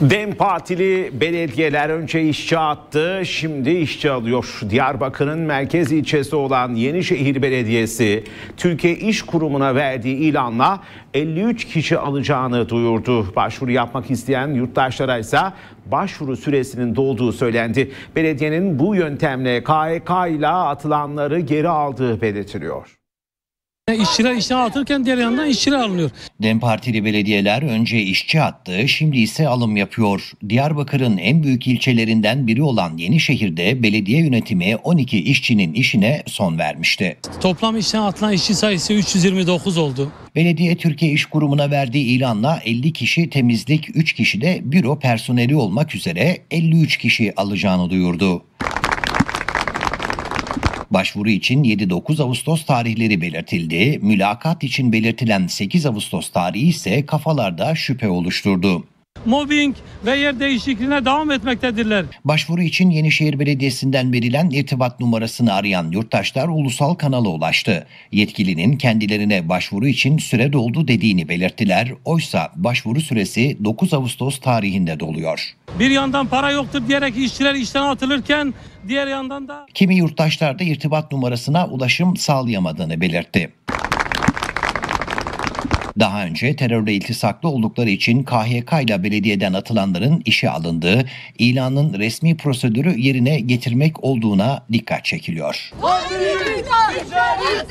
Dem Partili belediyeler önce işçi attı, şimdi işçi alıyor. Diyarbakır'ın merkez ilçesi olan Yenişehir Belediyesi, Türkiye İş Kurumu'na verdiği ilanla 53 kişi alacağını duyurdu. Başvuru yapmak isteyen yurttaşlara ise başvuru süresinin dolduğu söylendi. Belediyenin bu yöntemle KHK ile atılanları geri aldığı belirtiliyor. İşçiler işten atılırken diğer yandan işçiler alınıyor. DEM Partili belediyeler önce işçi attı, şimdi ise alım yapıyor. Diyarbakır'ın en büyük ilçelerinden biri olan Yenişehir'de belediye yönetimi 12 işçinin işine son vermişti. Toplam işten atılan işçi sayısı 329 oldu. Belediye Türkiye İş Kurumu'na verdiği ilanla 50 kişi temizlik, 3 kişi de büro personeli olmak üzere 53 kişi alacağını duyurdu. Başvuru için 7-9 Ağustos tarihleri belirtildi, mülakat için belirtilen 8 Ağustos tarihi ise kafalarda şüphe oluşturdu. Mobbing ve yer değişikliğine devam etmektedirler. Başvuru için Yenişehir Belediyesi'nden verilen irtibat numarasını arayan yurttaşlar ulusal kanala ulaştı. Yetkilinin kendilerine başvuru için süre doldu dediğini belirttiler. Oysa başvuru süresi 9 Ağustos tarihinde doluyor. Bir yandan para yoktur diyerek işçiler işten atılırken diğer yandan da... Kimi yurttaşlar da irtibat numarasına ulaşım sağlayamadığını belirtti. Daha önce terörle iltisaklı oldukları için KHK ile belediyeden atılanların işe alındığı ilanın resmi prosedürü yerine getirmek olduğuna dikkat çekiliyor. Hadi, hadi, hadi, hadi, hadi.